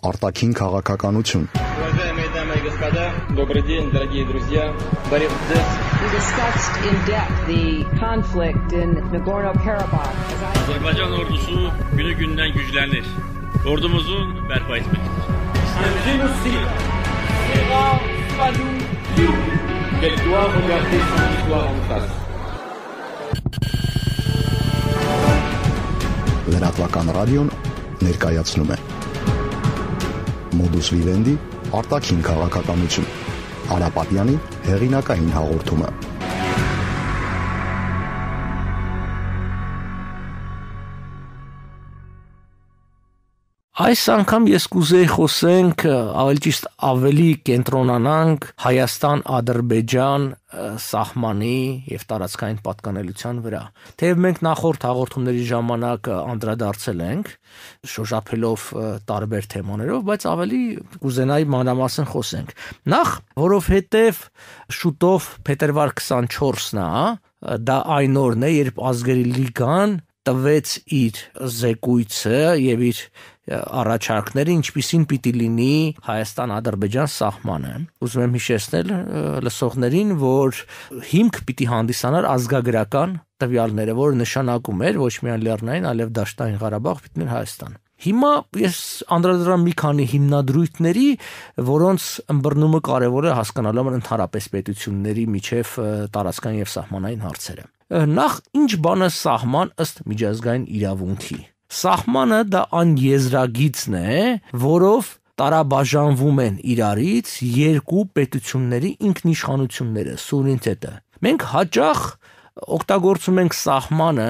Արտաքին քաղաքականություն։ Добрый день, дорогие друзья. Борис Дзец. We discussed in depth the conflict in Nagorno-Karabakh. Azerbaycan ordusu günü günden güçlenir. Ordumuzu berpa etmektir. Qu'elle doit regarder son histoire en face. Լրատվական ռադիոն ներկայացնում է Modus Vivendi արտաքին քաղաքականություն։ Արապատյանի հեղինակային հաղորդումը։ Այս անգամ ես կուզեի խոսենք, ավելի ճիշտ ավելի կենտրոնանանք Հայաստան-Ադրբեջան սահմանի եւ տարածքային պատկանելիության վրա։ Թեև մենք նախորդ հաղորդումների ժամանակ անդրադարձել ենք շոշափելով տարբեր թեմաներով, բայց ավելի կուզենայի մանրամասն խոսենք։ Նախ, որովհետեւ շուտով փետրվար 24-ն է, դա այն օրն է, երբ ազգերի լիգան տվեց իր զեկույցը եւ իր առաջարկները ինչպիսին պիտի լինի Հայաստան-Ադրբեջան սահմանը։ Ուզում եմ հիշեցնել լսողներին, որ հիմք պիտի հանդիսանար ազգագրական տվյալները, որը նշանակում էր ոչ միայն Լեռնային, այլև Դաշտային Ղարաբաղ պիտի Հայաստան։ Հիմա ես անդրադառնամ մի քանի հիմնադրույթների, որոնց ըմբռնումը կարևոր է հասկանալու համար ընդհանրապես պետությունների միջև տարածքային եւ սահմանային հարցերը։ Նախ ինչ բան է սահման ըստ միջազգային իրավունքի։ Սահմանը դա անեզրագիծն է, որով տարաբաժանվում են իրարից երկու պետությունների ինքնիշխանությունները, սուվերենիտետը։ Մենք հաճախ օգտագործում ենք սահմանը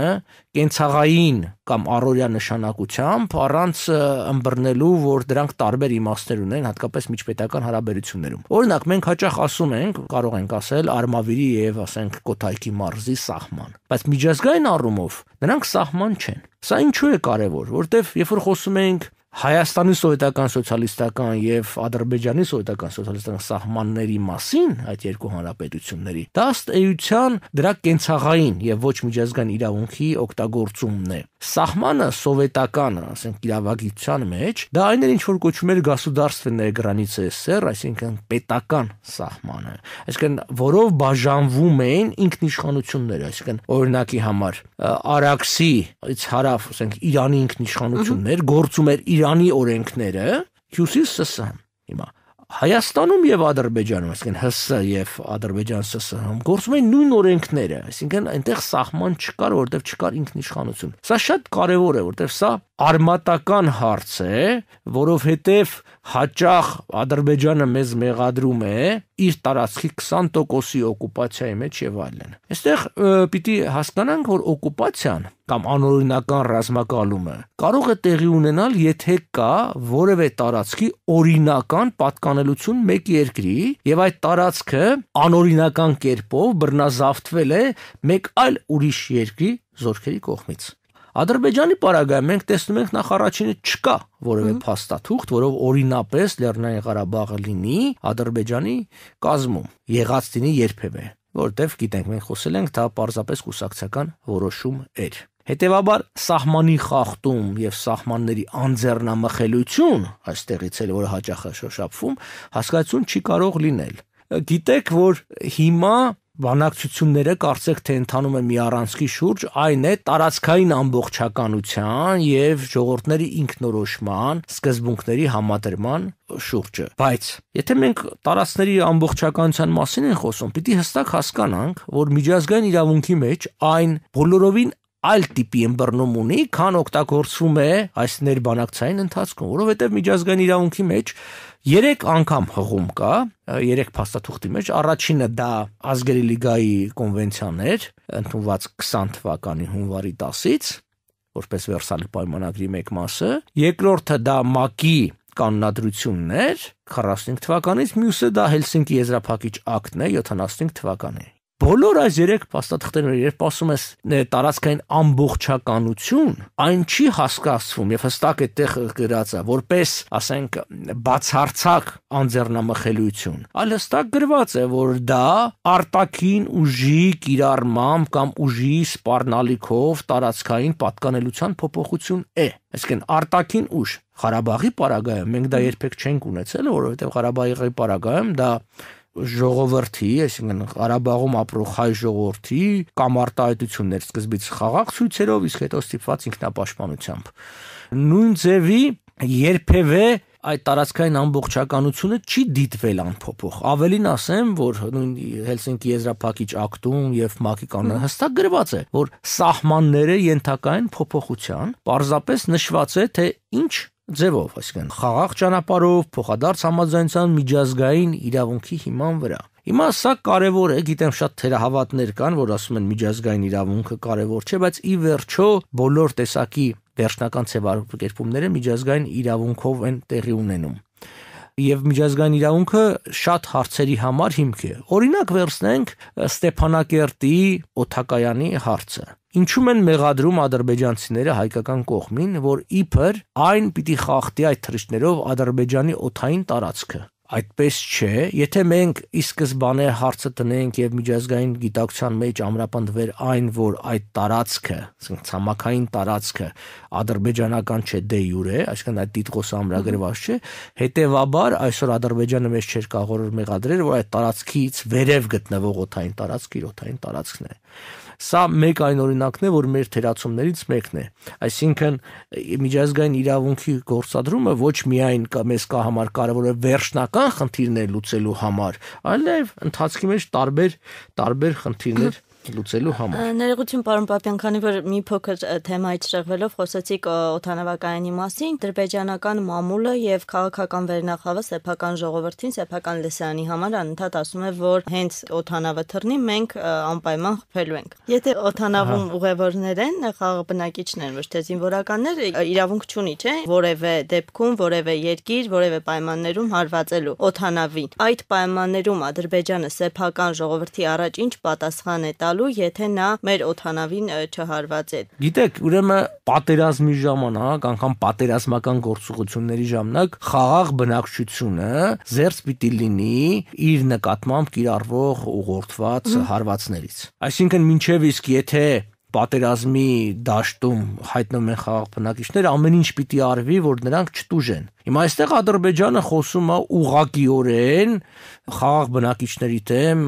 կենցաղային կամ առօրյա նշանակությամբ առանց ըմբռնելու, որ դրանք տարբեր իմաստներ ունեն, հատկապես միջպետական հարաբերություններում։ Օրինակ, մենք հաճախ ասում ենք, կարող ենք ասել Արմավիրի եւ ասենք Կոթայքի մարզի սահման, բայց միջազգային առումով նրանք սահման չեն։ Սա ինչու է կարևոր, որտեվ երբ որ խոսում ենք Հայաստանի սովետական սոցիալիստական եւ Ադրբեջանի սովետական սոցիալիստական սահմանների մասին այդ երկու հանրապետությունների դաստ էության դրա կենցաղային եւ ոչ միջազգային իրավունքի օգտագործումն է սահմանը սովետական, ասենք, իրավագիտության մեջ, դա այն էր, ինչ որ կոչվում էր Գասուդարственная граница ՍՍР, այսինքն պետական սահմանը, այսինքն որով բաժանվում էին ինքնիշխանությունները, այսինքն օրինակի համար Արաքսիից հարավ, ասենք, Իրանի ինքնիշխանություններ, գործում էր Իրանի օրենքները, հյուսիս ՍՍ-ն։ Հիմա Հայաստանում եւ Ադրբեջանում, այսինքն ՀՍ եւ Ադրբեջան ՍՍՀ-ում գործում էին նույն օրենքները, այսինքն այնտեղ սահման չկար, որտեղ չկար ինքնիշխանություն։ Սա շատ կարեւոր է, որտեղ սա արմատական հարց է, որովհետև հաճախ Ադրբեջանը մեզ մեղադրում է իր տարածքի 20%-ի օկուպացիայի մեջ եւ այլն։ Այստեղ պիտի հասկանանք, որ օկուպացիան կամ անօրինական ռազմակալումը կարող է տեղի ունենալ, եթե կա որևէ տարածքի օրինական պատկանելություն մեկ երկրի եւ այդ տարածքը անօրինական կերպով բռնազավթվել է մեկ այլ ուրիշ երկրի զորքերի կողմից։ Ադրբեջանի պարագայում մենք տեսնում ենք նախ առաջինը չկա որևէ փաստաթուղթ, որով օրինապես Լեռնային Ղարաբաղը լինի Ադրբեջանի կազմում։ Եղած լինի երբևէ, որտեվ գիտենք մենք խոսել ենք դա պարզապես կուսակցական որոշում էր։ Հետևաբար սահմանի խախտում եւ սահմանների անձեռնամխելիություն, այստեղից էլ որ հաճախ է շոշափվում, հասկացություն չի կարող լինել։ Գիտեք, որ հիմա բանակցությունները կարծեք թե ընդանում է մի առանցքի շուրջ, այն է տարածքային ամբողջականության եւ ժողովրդների ինքնորոշման սկզբունքների համադրման շուրջը։ Բայց եթե մենք տարածքների ամբողջականության մասին են խոսում, պիտի հստակ հասկանանք, որ միջազգային իրավունքի մեջ այն բոլորովին այլ տիպի ըմբռնում ունի, քան օգտագործվում է այս ներբանակցային ընթացքում, որովհետև միջազգային իրավունքի մեջ 3 անգամ հղում կա, 3 փաստաթուղթի մեջ առաջինը դա ազգերի լիգայի կոնվենցիան էր, ընդունված 20 թվականի հունվարի 10-ից, որպես Վերսալի պայմանագրի մեկ մասը, երկրորդը դա ՄԱԿ-ի կանոնադրությունն էր 45 թվականից, մյուսը դա Հելսինկի եզրափակիչ ակտն է 75 թվականի։ Բոլոր այս երեք փաստաթղթերը, երբ ասում ես տարածքային ամբողջականություն, այն չի հասկացվում եւ հստակ է տեղ գրած է, որպես, ասենք, բացարձակ անձեռնամխելիություն, այլ հստակ գրված է, որ դա արտաքին ուժի կիրառմամբ կամ ուժի սպառնալիքով տարածքային պատկանելության փոփոխություն է։ Այսինքն արտաքին ուժ Ղարաբաղի պարագայում մենք դա երբեք չենք ունեցել, որովհետև Ղարաբաղի պարագայում դա ժողովրդի, այսինքն Ղարաբաղում ապրող հայ ժողովրդի կամ արտահայտություններ սկզբից խաղաղ ցույցերով, իսկ հետո ստիպված ինքնապաշտպանությամբ։ Նույն ձևի երբևէ այդ տարածքային ամբողջականությունը չի դիտվել անփոփոխ։ Ավելին ասեմ, որ նույն Հելսինկի եզրափակիչ ակտում եւ ՄԱԿ-ի կանոնը հստակ գրված է, որ սահմանները ենթակա են փոփոխության, պարզապես նշված է թե ինչ ձևով, այսինքն խաղաղ ճանապարհով, փոխադարձ համաձայնության միջազգային իրավունքի հիման վրա։ Հիմա սա կարևոր է, գիտեմ շատ թերահավատներ կան, որ ասում են միջազգային իրավունքը կարևոր չէ, բայց ի վերջո բոլոր տեսակի վերջնական ցեվարկերպումները միջազգային իրավունքով են տեղի ունենում։ Եվ միջազգային իրավունքը շատ հարցերի համար հիմք է։ Օրինակ վերցնենք Ստեփանակերտի Օթակայանի հարցը Ինչու են մեղադրում ադրբեջանցիները հայկական կողմին, որ իբր այն պիտի խախտի այդ թռիչքներով ադրբեջանի օթային տարածքը։ Այդպես չէ, եթե մենք ի սկզբանե հարցը տնենք եւ միջազգային գիտակցության մեջ ամրապնդվեր այն, որ այդ տարածքը, ասենք ցամաքային տարածքը ադրբեջանական չէ դե յուրե, այսինքն այդ դիտողս ամրագրված չէ, հետեւաբար այսօր ադրբեջանը մեզ չէր կարող մեղադրել, որ այդ տարածքից վերև գտնվող օթային տարածք իր օթային տարածքն է։ տարածք, Սա մեկ այն օրինակն է, որ մեր թերացումներից մեկն է։ Այսինքն միջազգային իրավունքի գործադրումը ոչ միայն մեզ կա համար կարևոր է վերջնական խնդիրներ լուծելու համար, այլև ընթացքի մեջ տարբեր տարբեր խնդիրներ լուծելու համար։ Ներողություն պարոն Պապյան, քանի որ մի փոքր թեմայից շեղվելով խոսեցիք օթանավակայանի մասին, ադրբեջանական մամուլը եւ քաղաքական վերնախավը սեփական ժողովրդին, սեփական լեսարանի համար անընդհատ ասում է, որ հենց օթանավը թռնի, մենք անպայման խփելու ենք։ Եթե օթանավում ուղևորներ են, խաղաբնակիչներ են, ոչ թե զինվորականներ, իրավունք չունի, չէ՞, որևէ դեպքում, որևէ երկիր, որևէ պայմաններում հարվածելու օթանավին։ Այդ պայմաններում Ադրբեջանը սեփական ժողովրդի առաջ ինչ պատասխան է տալու ստանալու, եթե նա մեր օթանավին չհարվածի։ Գիտեք, ուրեմն պատերազմի ժամանակ, հա, անգամ պատերազմական գործողությունների ժամանակ խաղաղ բնակչությունը զերծ պիտի լինի իր նկատմամբ կիրառվող ուղղորդված հարվածներից։ Այսինքն, ինչև իսկ եթե պատերազմի դաշտում հայտնվում են խաղաղ բնակիչներ, ամեն ինչ պիտի արվի, որ նրանք չտուժեն։ Հիմա այստեղ Ադրբեջանը խոսում է ուղակիորեն խաղաղ բնակիչների դեմ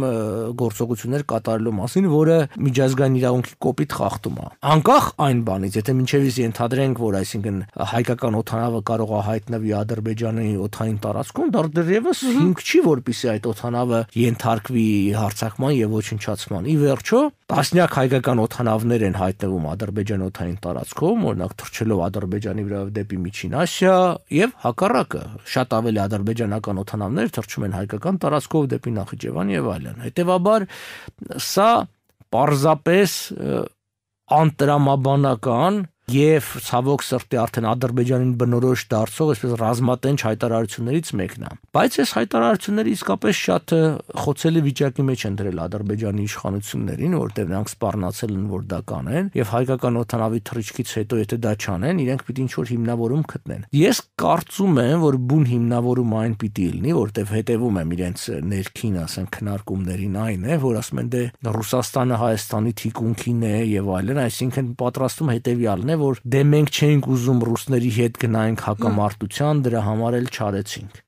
գործողություններ կատարելու մասին, որը միջազգային իրավունքի կոպիտ խախտում է։ Անկախ այն բանից, եթե ինչևիզ ենթադրենք, որ այսինքն հայկական օթանավը կարող է հայտնվի Ադրբեջանի օթային տարածքում, դեռ դեռևս հիմք չի, որpիսի այդ օթանավը ենթարկվի հարցակման եւ ոչնչացման։ Ի վերջո, տասնյակ հայկական օթանավներ են հայտնվում Ադրբեջան օթային տարածքում, օրինակ թռչելով Ադրբեջանի վրա դեպի Միջին Ասիա եւ Հակառակը շատ ավելի ադրբեջանական օթանավներ թռչում են հայկական տարածքով դեպի Նախիջևան եւ այլն։ Հետևաբար սա պարզապես անտրամաբանական եւ ցավոք սրտի արդեն Ադրբեջանին բնորոշ դարձող այսպես ռազմատենչ հայտարարություններից մեկն է։ Բայց այս հայտարարությունները իսկապես շատ խոցելի վիճակի մեջ են դրել Ադրբեջանի իշխանություններին, որտեղ նրանք սպառնացել են, որ դա կանեն, եւ հայկական օթանավի թռիչքից հետո եթե դա չանեն, իրենք պիտի ինչ-որ հիմնավորում գտնեն։ Ես կարծում եմ, որ բուն հիմնավորում այն պիտի լինի, որտեղ հետևում եմ իրենց ներքին, ասենք, քննարկումներին այն է, որ ասում են դե Ռուսաստանը Հայաստանի թիկունքին է եւ այլն, այսինքն պատրաստում հետեւյալն է, որ դե մենք չենք ուզում ռուսների հետ գնայինք հակամարտության, դրա համար էլ չարեցինք։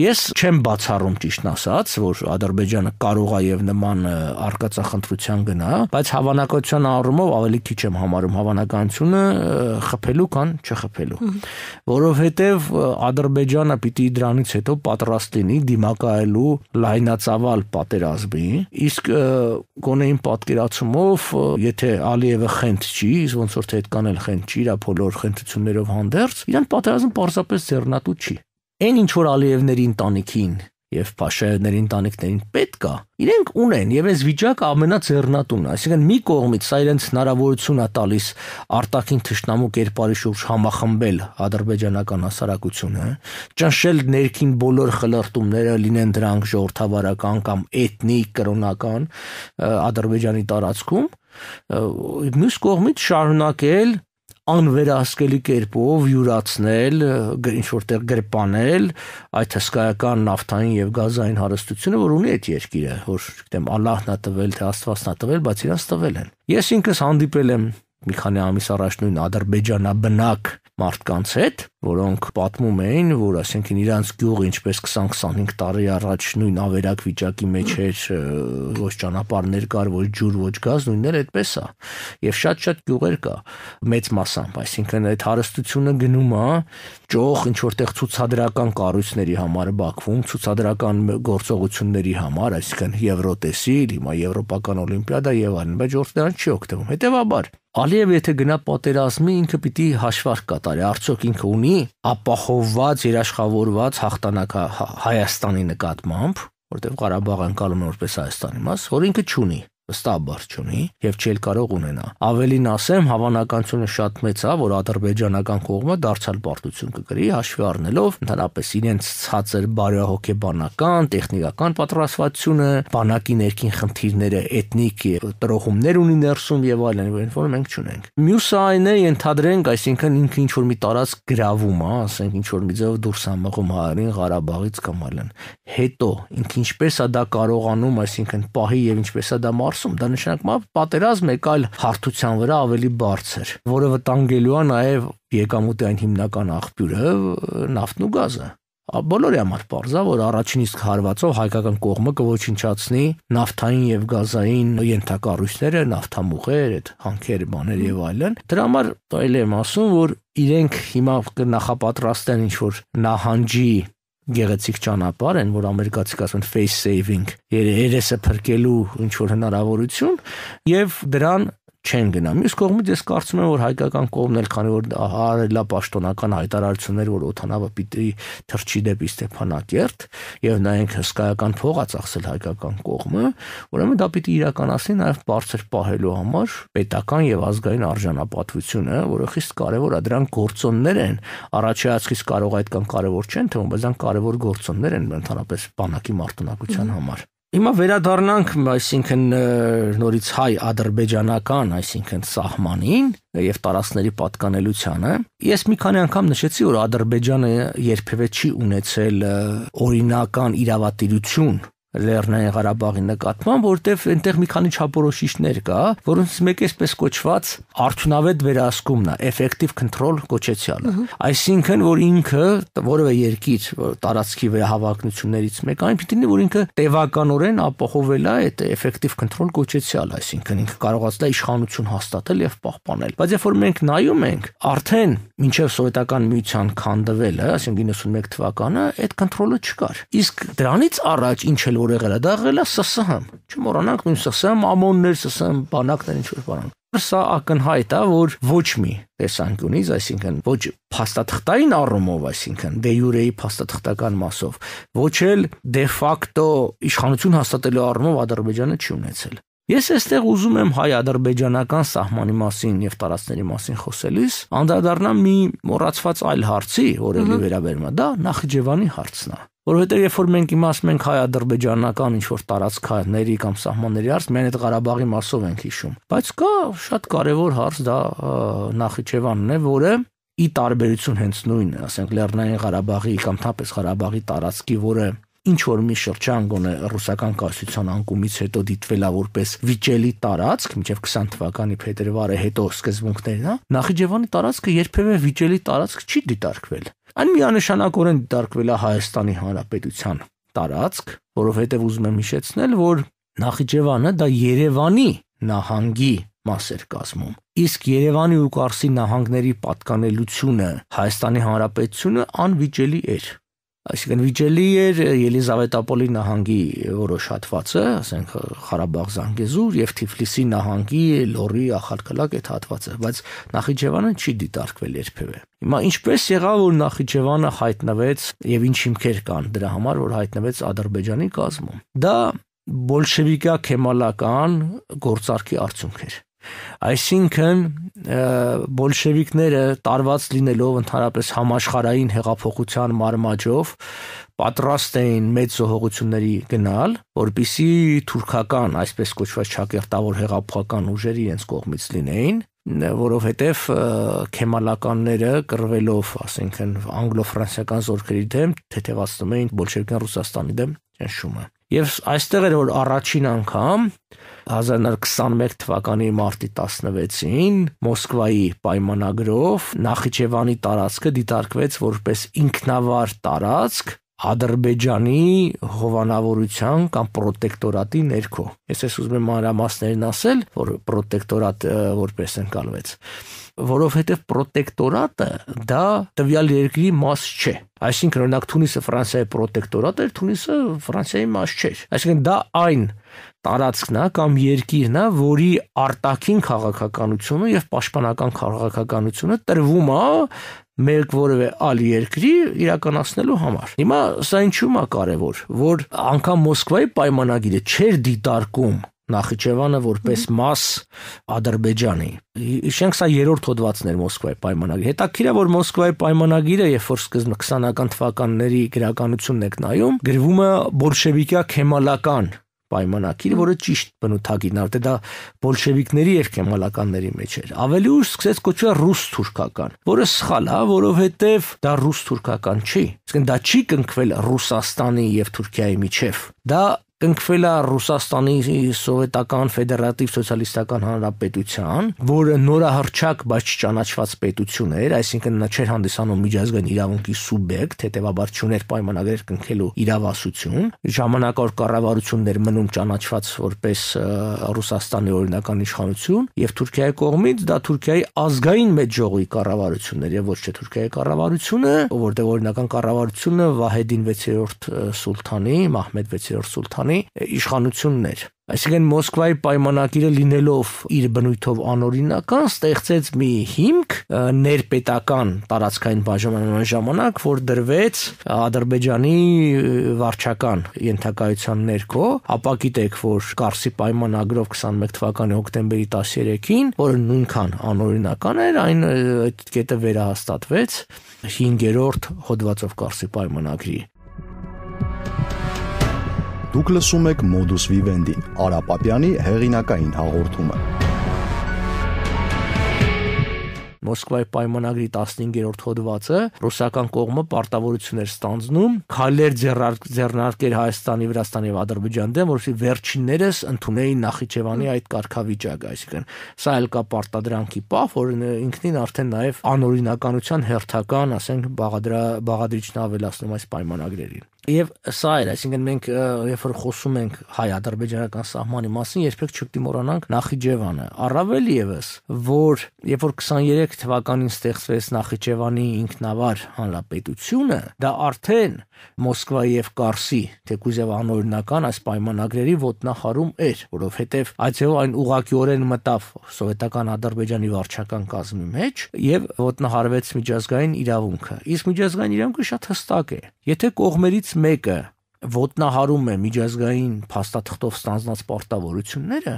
Ես չեմ բացառում ճիշտն ասած, որ Ադրբեջանը կարող է եւ նման արկածախնդրության գնա, բայց հավանակության առումով ավելի քիչ եմ համարում հավանականությունը խփելու կան չխփելու։ Որովհետեւ Ադրբեջանը պիտի դրանից հետո պատրաստ լինի դիմակայելու լայնածավալ պատերազմի, իսկ գոնեին պատկերացումով, եթե Ալիևը խենթ չի, ոնց որ թե այդքան էլ խենթ չի, իր բոլոր խենթություններով հանդերձ, իրան պատերազմը պարզապես ձեռնատու չի այն ինչ որ Ալիևների ընտանիքին եւ Փաշայների ընտանիքներին պետք է, իրենք ունեն եւ այս վիճակը ամենաձեռնատունն է, այսինքն մի կողմից սա իրենց հնարավորություն է տալիս արտաքին ճշնամու կերպարի շուրջ համախմբել ադրբեջանական հասարակությունը, ճնշել ներքին բոլոր խլրտումները, լինեն դրանք ժողովրդավարական կամ էթնիկ, կրոնական ադրբեջանի տարածքում, մյուս կողմից շարունակել անվերահսկելի կերպով յուրացնել, ինչ որտեղ գրպանել այդ հսկայական նավթային եւ գազային հարստությունը, որ ունի այդ երկիրը, որ գիտեմ, Ալլահն է տվել, թե Աստվածն է տվել, բայց իրանց տվել են։ Ես ինքս հանդիպել եմ մի քանի ամիս առաջ նույն ադրբեջանաբնակ մարդկանց հետ, որոնք պատմում էին, որ ասենքին իրանց գյուղը ինչպես 20-25 տարի առաջ նույն ավերակ վիճակի մեջ էր, ոչ ճանապարհներ կար, ոչ ջուր, ոչ գազ, նույններ այդպես է։ Եվ շատ-շատ գյուղեր կա մեծ մասամբ, այսինքն այդ հարստությունը գնում է ճոխ ինչ որտեղ ցուցադրական կառույցների համար Բաքվում, ցուցադրական գործողությունների համար, այսինքն Եվրոտեսիլ, հիմա Եվրոպական Օլիմպիադա եւ այլն, բայց որտեղ չի օգտվում։ Հետևաբար Ալիևը եթե գնա պատերազմի, ինքը պիտի հաշվարկ կատարի, արդյոք ինքը ունի ապահովված, երաշխավորված հաղթանակ հա- Հայաստանի նկատմամբ, որտեղ Ղարաբաղը անցալում է որպես Հայաստանի մաս, որ ինքը չունի վստահ բարձ չունի եւ չի կարող ունենա։ Ավելին ասեմ, հավանականությունը շատ մեծ է, որ ադրբեջանական կողմը դարձյալ պարտություն կգրի հաշվի առնելով ընդհանրապես իրենց ցածր բարոյահոգեբանական, տեխնիկական պատրաստվածությունը, բանակի ներքին խնդիրները, էթնիկ տրողումներ ունի ներսում եւ այլն, որ ինքնորեն մենք չունենք։ Մյուսը այն է, ենթադրենք, այսինքն ինքը ինչ որ մի տարածք գրավում է, ասենք ինչ որ մի ձեւ դուրս ամղում հայերին Ղարաբաղից կամ այլն։ Հետո ինքը ինչպես է դա կարողանում, այսինքն պահի եւ ինչպես է դա մարս ասում, դա նշանակում է պատերազմ մեկ այլ հարթության վրա ավելի բարձր, որը վտանգելու է նաև եկամուտի այն հիմնական աղբյուրը նավթն ու գազը բոլորի համար parza որ առաջին իսկ հարվածով հայկական կողմը կոչնչացնի նավթային եւ գազային ենթակառույցները, նավթամուղեր, այդ հանքեր, բաներ եւ այլն։ Դրա համար ելի եմ ասում, որ իրենք հիմա կնախապատրաստեն ինչ որ նահանջի գեղեցիկ ճանապարհ են, որ ամերիկացիք ասում են face saving, երեսը փրկելու ինչ որ հնարավորություն եւ դրան չեն գնա։ Մյուս կողմից ես կարծում եմ, որ հայկական կողմն էլ, քանի որ արելա պաշտոնական հայտարարություններ, որ օթանավը պիտի թռչի դեպի Ստեփանակերտ, եւ նայենք հսկայական փողա ծախսել հայկական կողմը, ուրեմն դա պիտի իրականացնի նաեւ բարձր պահելու համար պետական եւ ազգային արժանապատվությունը, որը խիստ կարեւոր է, դրանք գործոններ են։ Առաջացքից կարող այդքան կարեւոր չեն թվում, բայց դրանք կարեւոր գործոններ են ընդհանրապես բանակի մարտունակության համար։ Հիմա վերադառնանք, այսինքն նորից հայ-ադրբեջանական, այսինքն սահմանին եւ տարածքների պատկանելությանը։ Ես մի քանի անգամ նշեցի, որ Ադրբեջանը երբևէ չի ունեցել օրինական իրավատիրություն Լեռնային Ղարաբաղի նկատմամբ, որտեղ այնտեղ մի քանի չափորոշիչներ կա, որոնց մեկ էսպես կոչված արդյունավետ վերահսկումն է, effective control կոչեցյալը։ Այսինքն, որ ինքը որևէ երկիր տարածքի վերահավակնություններից մեկը այն պիտի լինի, որ ինքը տևականորեն ապահովել է այդ effective control կոչեցյալը, այսինքն ինքը կարողացել է իշխանություն հաստատել եւ պահպանել։ Բայց երբ որ մենք նայում ենք, արդեն մինչև սովետական միության քանդվելը, այսինքն 91 թվականը, այդ control-ը չկար։ Իսկ դրանից առաջ ինչ էլ որ եղել է, դա եղել է ՍՍՀ-ը։ Չմոռանանք նույն ՍՍՀ-ը ամոններ, ՍՍՀ-ը բանակներ ինչ որ բան։ Սա ակնհայտ է, որ ոչ մի տեսանկյունից, այսինքն ոչ փաստաթղթային առումով, այսինքն դե յուրեի փաստաթղթական մասով, ոչ էլ դե ֆակտո իշխանություն հաստատելու առումով Ադրբեջանը չի ունեցել։ Ես էստեղ ուզում եմ հայ-ադրբեջանական սահմանի մասին եւ տարածքների մասին խոսելիս անդրադառնամ մի մոռացված այլ հարցի, որը վերաբերում է դա Նախիջևանի հարցն է։ Որովհետեւ երբ որ մենք իմ ասում ենք հայ-ադրբեջանական ինչ որ տարածքների կամ սահմանների հարց, մենք այդ Ղարաբաղի մասով ենք հիշում։ Բայց կա շատ կարևոր հարց դա Նախիջևանն է, որը ի տարբերություն հենց նույնն է, ասենք Լեռնային Ղարաբաղի կամ Թափես Ղարաբաղի տարածքի, որը ինչ որ մի շրջան գոնե ռուսական կայսրության անկումից հետո դիտվելա որպես վիճելի տարածք, մինչև 20 թվականի փետրվարը հետո սկզբունքներն է, հա, Նախիջևանի տարածքը երբևէ վիճելի տարածք չի դիտարկվել։ Այն միանշանակորեն դիտարկվել է Հայաստանի Հանրապետության տարածք, որովհետև ուզում եմ հիշեցնել, որ Նախիջևանը դա Երևանի նահանգի մաս էր կազմում։ Իսկ Երևանի ու Կարսի նահանգների պատկանելությունը Հայաստանի Հանրապետությունը անվիճելի էր։ Այսինքն վիճելի էր Ելիզավետապոլի նահանգի որոշ հատվածը, ասենք Ղարաբաղ, Զանգեզուր եւ Թիֆլիսի նահանգի Լորի ախալքլակ այդ հատվածը, բայց Նախիջևանը չի դիտարկվել երբևէ։ Հիմա ինչպես եղավ որ Նախիջևանը հայտնվեց եւ ինչ հիմքեր կան դրա համար, որ հայտնվեց Ադրբեջանի կազմում։ Դա բոլշևիկա քեմալական գործարքի արդյունք էր։ Այսինքն բոլշևիկները տարված լինելով ընդհանրապես համաշխարային հեղափոխության մարմաճով պատրաստ էին մեծ զողողությունների գնալ, որբիսի թուրքական, այսպես կոչված ճակերտավոր հեղափոխական ուժերը իրենց կողմից լինեին, որովհետև քեմալականները կռվելով, ասենք, անգլո-ֆրանսիական զորքերի դեմ թեթևացնում էին բոլշևիկական Ռուսաստանի դեմ ճնշումը։ Եվ այստեղ էր որ առաջին անգամ 1921 թվականի մարտի 16-ին Մոսկվայի պայմանագրով Նախիջևանի տարածքը դիտարկվեց որպես ինքնավար տարածք Ադրբեջանի հովանավորության կամ պրոտեկտորատի ներքո։ Ես ես ուզում եմ մանրամասներն ասել, որ պրոտեկտորատ որպես ընկալվեց որովհետև պրոտեկտորատը դա տվյալ երկրի մաս չէ։ Այսինքն օրինակ Թունիսը Ֆրանսիայի պրոտեկտորատ էր, Թունիսը Ֆրանսիայի մաս չէր։ Այսինքն դա այն տարածքն է կամ երկիրն է, որի արտաքին քաղաքականությունը եւ պաշտպանական քաղաքականությունը տրվում է մեկ որևէ այլ երկրի իրականացնելու համար։ Հիմա սա ինչու՞մ է կարևոր, որ անգամ Մոսկվայի պայմանագիրը չէր դիտարկում Նախիջևանը որպես մաս Ադրբեջանի։ Իշենք սա երրորդ հոդվածն էր Մոսկվայի պայմանագիրը։ Հետաքրիր է որ Մոսկվայի պայմանագիրը, երբ որ սկզբն 20-ական թվականների գրականությունն եք նայում, գրվում է բոլշևիկյա քեմալական պայմանակիր, որը ճիշտ բնութագիրն էր, դա բոլշևիկների եւ կեմալականների մեջ էր։ Ավելի ուշ սկսեց կոչվել ռուս-թուրքական, որը սխալ է, որովհետեւ դա ռուս-թուրքական չի։ Իսկն դա չի կնքվել Ռուսաստանի եւ Թուրքիայի միջև։ Դա կնքվել է Ռուսաստանի սովետական ֆեդերատիվ սոցիալիստական հանրապետության, որը նորահրճակ, բայց ճանաչված պետություն էր, այսինքն նա չէր հանդիսանում միջազգային իրավունքի սուբյեկտ, հետևաբար չուներ պայմանագրեր կնքելու իրավասություն, ժամանակավոր կառավարություններ մնում ճանաչված որպես Ռուսաստանի օրինական իշխանություն եւ Թուրքիայի կողմից դա Թուրքիայի ազգային մեծ ժողովի կառավարությունն էր եւ ոչ թե Թուրքիայի կառավարությունը, որտեղ օրինական կառավարությունը Վահեդին 6-րդ սուլթանի, Մահմեդ 6-րդ սուլթանի Ռուսաստանի իշխանությունն էր։ Այսինքն Մոսկվայի պայմանակիրը լինելով իր բնույթով անօրինական ստեղծեց մի հիմք ներպետական տարածքային բաժանման ժամանակ, որ դրվեց Ադրբեջանի վարչական ենթակայության ներքո, ապա գիտեք, որ Կարսի պայմանագրով 21 թվականի հոկտեմբերի 13-ին, որը նույնքան անօրինական էր, այն այդ կետը վերահաստատվեց 5-րդ հոդվածով Կարսի պայմանագրի։ Thank you Դուք լսում եք Modus Vivendi-ն, Արապապյանի հեղինակային հաղորդումը։ Մոսկվայի պայմանագրի 15-րդ հոդվածը ռուսական կողմը պարտավորություն էր ստանձնում քայլեր ձեռնարկել Հայաստանի, Վրաստանի եւ Ադրբեջանի դեմ, որովհետեւ վերջիններս ընդունեին Նախիջևանի այդ կարգավիճակը, այսինքն սա էլ կա պարտադրանքի պահ, որն ինքնին արդեն նաեւ անօրինականության հերթական, ասենք, բաղադրիչն ավելացնում այս պայմանագրերին։ Եվ սա էր, այսինքն մենք երբ որ խոսում ենք հայ-ադրբեջանական սահմանի մասին, երբեք չպետք է մոռանանք Նախիջևանը։ Առավել եւս, որ երբ որ 23 թվականին ստեղծվեց Նախիջևանի ինքնավար հանրապետությունը, դա արդեն Մոսկվայի եւ Կարսի թեկուզեւ անօրինական այս պայմանագրերի ոտնախարում էր, որովհետեւ այցեւ այն ուղղակիորեն մտավ սովետական Ադրբեջանի վարչական կազմի մեջ եւ ոտնահարվեց միջազգային իրավունքը։ Իսկ միջազգային իրավունքը շատ հստակ է։ Եթե կողմերից դրանցից մեկը ոտնահարում է միջազգային փաստաթղթով ստանձնած պարտավորությունները,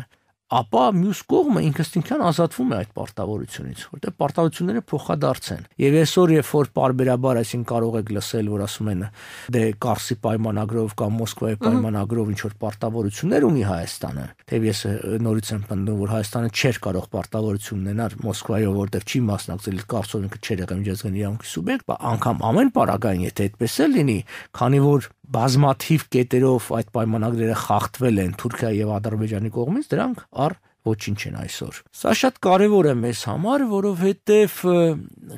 ապա մյուս կողմը ինքնստինքյան ազատվում է այդ պարտավորությունից, որտեղ պարտավորությունները փոխադարձ են։ Եվ այսօր, երբ որ բարբերաբար այսին կարող եք լսել, որ ասում են դե Կարսի պայմանագրով կամ Մոսկվայի պայմանագրով ինչ որ պարտավորություններ ունի Հայաստանը, թեև ես նորից եմ պնդում, որ Հայաստանը չէր կարող պարտավորություն ունենալ Մոսկվայով, որտեղ չի մասնակցել Կարսով ինքը չէր եղել միջազգային իրավունքի սուբյեկտ, անկամ ամեն պարագային, եթե այդպես է լինի, քանի որ բազմաթիվ կետերով այդ պայմանագրերը խախտվել են Թուրքիայի եւ Ադրբեջանի կողմից, դրանք առ ոչինչ են այսօր։ Սա շատ կարևոր է մեզ համար, որովհետև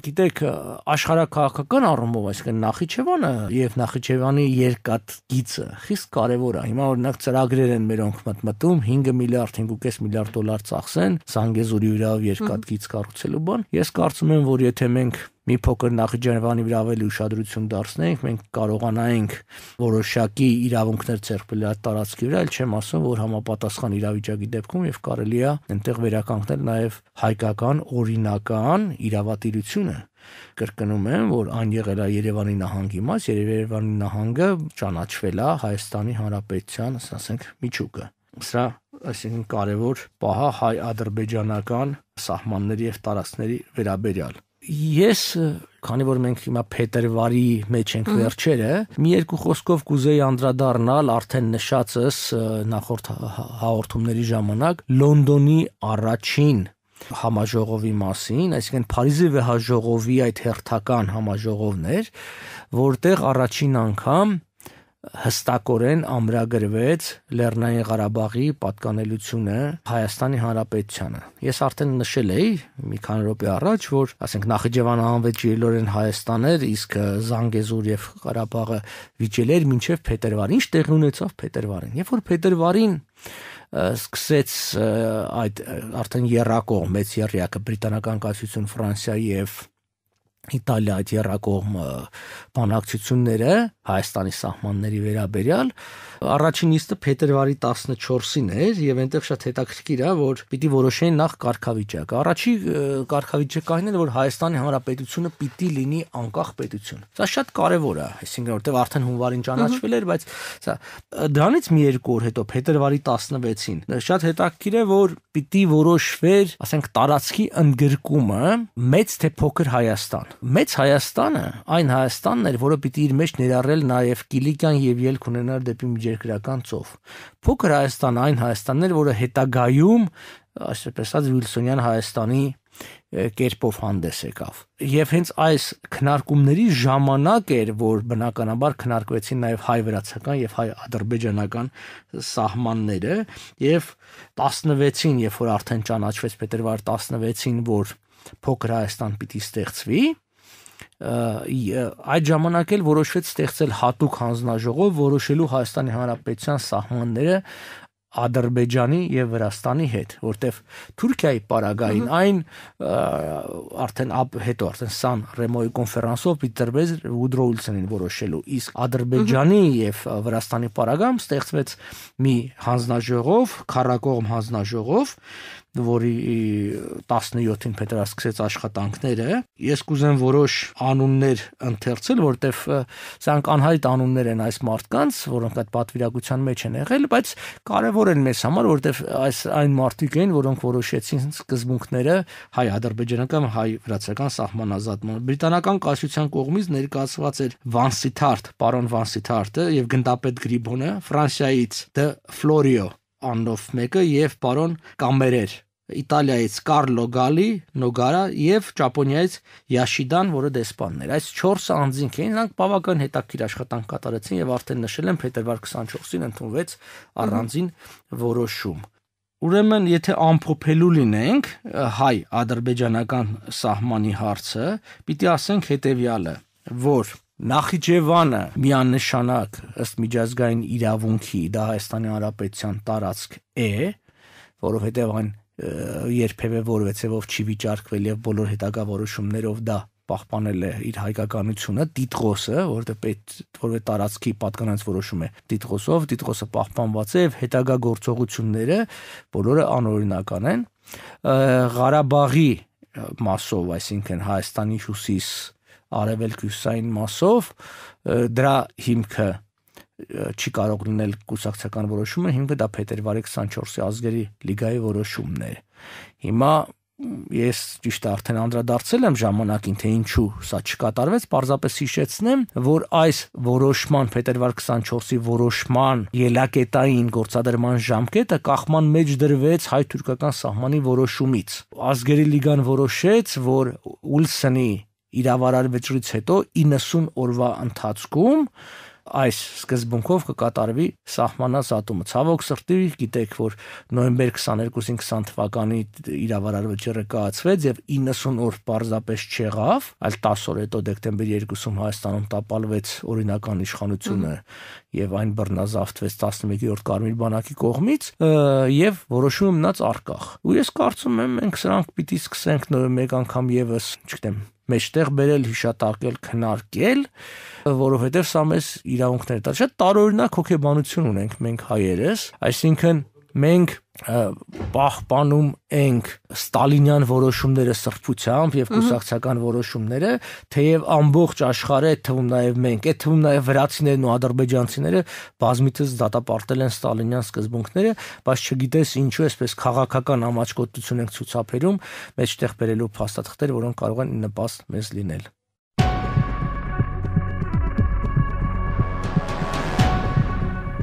գիտեք, աշխարհակահաղական առումով, այսինքն Նախիջևանը եւ Նախիջևանի երկաթ գիծը խիստ կարևոր է։ Հիմա օրինակ ծրագրեր են մերոնք մտմտում 5 միլիարդ 5.5 միլիարդ դոլար ծախսեն Զանգեզուրի վրա երկաթ գիծ կառուցելու բան։ Ես կարծում եմ, որ եթե մենք մի փոքր Նախիջևանի վրա ավելի ուշադրություն դարձնենք, մենք կարողանայինք որոշակի իրավունքներ ցերբել այդ տարածքի վրա, այլ չեմ ասում, որ համապատասխան իրավիճակի դեպքում եւ կարելի է այնտեղ վերականգնել նաեւ հայկական օրինական իրավատիրությունը կրկնում եմ, որ այն եղել է Երևանի նահանգի մաս, Երևանի նահանգը ճանաչվել է Հայաստանի Հանրապետության, ասենք, միջուկը։ Սա, այսինքն, կարևոր պահա հայ-ադրբեջանական սահմանների եւ տարածքների վերաբերյալ։ Ես քանի որ մենք հիմա փետրվարի մեջ ենք վերջերը, մի երկու խոսքով կուզեի անդրադառնալ արդեն նշածս նախորդ հա-, հա-, հաղորդումների ժամանակ Լոնդոնի առաջին համաժողովի մասին, այսինքն Փարիզի վեհաժողովի այդ հերթական համաժողովն էր, որտեղ առաջին անգամ հստակորեն ամրագրվեց Լեռնային Ղարաբաղի պատկանելությունը Հայաստանի Հանրապետությանը։ Ես արդեն նշել էի մի քանի րոպե առաջ, որ ասենք Նախիջևանը անվեց ելորեն Հայաստան էր, իսկ Զանգեզուր եւ Ղարաբաղը վիճել էր մինչեւ փետրվար։ Ինչ տեղի ունեցավ փետրվարին։ Երբ որ փետրվարին սկսեց այդ արդեն երրակող մեծ երրակը բրիտանական կայացություն Ֆրանսիա եւ Իտալիա այդ երրակողմ բանակցությունները Հայաստանի սահմանների վերաբերյալ առաջին նիստը փետրվարի 14-ին էր եւ այնտեղ շատ հետաքրքիր է որ պիտի որոշեն նախ կարգավիճակը առաջի կարգավիճակը այն է որ Հայաստանի Հանրապետությունը պիտի լինի անկախ պետություն սա շատ կարեւոր է այսինքն որտեվ արդեն հունվարին ճանաչվել էր բայց սա դրանից մի երկու օր հետո փետրվարի 16-ին շատ հետաքրքիր է որ պիտի որոշվեր ասենք տարածքի ընդգրկումը մեծ թե փոքր Հայաստան մեծ Հայաստանը այն Հայաստանն էր որը պիտի իր մեջ ներառել կատարել նաև Կիլիկյան եւ ելք ունենալ դեպի միջերկրական ծով։ Փոքր Հայաստան այն Հայաստանն էր, որը հետագայում, այսպես ասած, Վիլսոնյան Հայաստանի կերպով հանդես եկավ։ Եվ հենց այս քննարկումների ժամանակ էր, որ բնականաբար քննարկվեցին նաև հայ-վրացական եւ հայ-ադրբեջանական սահմանները եւ 16-ին, երբ որ արդեն ճանաչվեց փետրվար 16-ին, որ փոքր Հայաստան պիտի ստեղծվի, այդ ժամանակ էլ որոշվեց ստեղծել հատուկ հանձնաժողով որոշելու Հայաստանի Հանրապետության սահմանները Ադրբեջանի եւ Վրաստանի հետ, որտեվ Թուրքիայի պարագային այն արդեն հետո արդեն Սան Ռեմոյի կոնֆերանսով Պիտերբեզ Ուդրո Ուիլսոնին որոշելու, իսկ Ադրբեջանի եւ Վրաստանի պարագայում ստեղծվեց մի հանձնաժողով, քարակողմ հանձնաժողով, որի 17-ին Պետրաս սկսեց աշխատանքները, ես կուզեմ որոշ անուններ ընթերցել, որտեվ սրանք անհայտ անուններ են այս մարդկանց, որոնք այդ պատվիրակության մեջ են եղել, բայց կարևոր են մեզ համար, որտեվ այս այն մարդիկ են, որոնք որոշեցին սկզբունքները հայ-ադրբեջանական հայ-վրացական սահմանազատման։ Բրիտանական կայսրության կողմից ներկայացված էր Վանսիթարթ, պարոն Վանսիթարթը եւ գնդապետ Գրիբոնը, Ֆրանսիայից Դ դե Ֆլորիո անով մեկը եւ պարոն Կամերեր Իտալիայից Կարլո Գալի, Նոգարա եւ Ճապոնիայից Յաշիդան, որը դեսպանն էր։ Այս 4 անձինք էին, նրանք բավական հետաքրքիր աշխատանք կատարեցին եւ արդեն նշել են փետրվար 24-ին ընդունվեց առանձին որոշում։ Ուրեմն, եթե ամփոփելու լինենք հայ-ադրբեջանական սահմանի հարցը, պիտի ասենք հետեւյալը, որ Նախիջևանը միանշանակ ըստ միջազգային իրավունքի դա Հայաստանի Հանրապետության տարածք է, որովհետև այն երբևէ որևէցևով չի վիճարկվել եւ բոլոր հետագա որոշումներով դա պահպանել է իր հայկականությունը դիտղոսը, որտեղ պետք որը տարածքի պատկանած որոշում է։ Դիտղոսով դիտղոսը պահպանված է եւ հետագա գործողությունները բոլորը անօրինական են։ Ղարաբաղի մասով, այսինքն Հայաստանի հյուսիս արևելք հյուսային մասով դրա հիմքը չի կարող լինել կուսակցական որոշումը, հիմքը դա փետրվարի 24-ի ազգերի լիգայի որոշումն է։ Հիմա ես ճիշտ արդեն անդրադարձել եմ ժամանակին, թե ինչու սա չկատարվեց, պարզապես հիշեցնեմ, որ այս որոշման փետրվար 24-ի որոշման ելակետային գործադրման ժամկետը կախման մեջ դրվեց հայ-թուրքական սահմանի որոշումից։ Ազգերի լիգան որոշեց, որ Ուլսնի իրավարար վճռից հետո 90 օրվա ընթացքում այս սկզբունքով կկատարվի սահմանազատումը։ Ցավոք սրտի գիտեք, որ նոյեմբեր 22-ին 20 թվականի իրավարարվեճը ռեկայացվեց եւ 90 օր պարզապես չեղավ, այլ 10 օր հետո դեկտեմբեր 2-ում Հայաստանում տապալվեց օրինական իշխանությունը եւ այն բռնազավթվեց 11-րդ Կարմիր բանակի կողմից եւ որոշումը մնաց արկախ։ Ու ես կարծում եմ մենք սրանք պիտի սկսենք նոր մեկ անգամ եւս, չգիտեմ, մեջտեղ բերել, հիշատակել, քննարկել, որովհետև սա մեզ իրավունքներ տա։ Շատ տարօրինակ հոգեբանություն ունենք մենք հայերս, այսինքն մենք պահպանում ենք ստալինյան որոշումները սրբությամբ եւ կուսակցական որոշումները, թեև ամբողջ աշխարհը, այդ թվում նաեւ մենք, այդ թվում նաեւ վրացիներն ու ադրբեջանցիները բազմիցս դատապարտել են ստալինյան սկզբունքները, բայց չգիտես ինչու էսպես քաղաքական ամաչկոտություն ենք ցուցաբերում, մեջտեղ բերելու փաստաթղթեր, որոնք կարող են նպաստ մեզ լինել։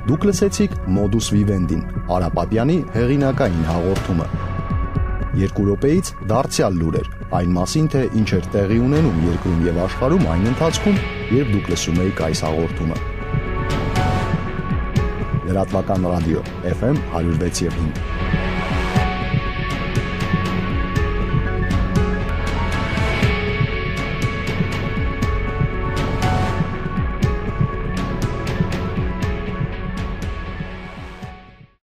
Դուք լսեցիք Modus Vivendi-ն, Արապապյանի հեղինակային հաղորդումը։ Երկու րոպեից դարձյալ լուրեր այն մասին, թե ինչ էր տեղի ունենում երկրում եւ աշխարհում այն ընթացքում, երբ դուք լսում եք այս հաղորդումը։ Լրատվական ռադիո FM 106.5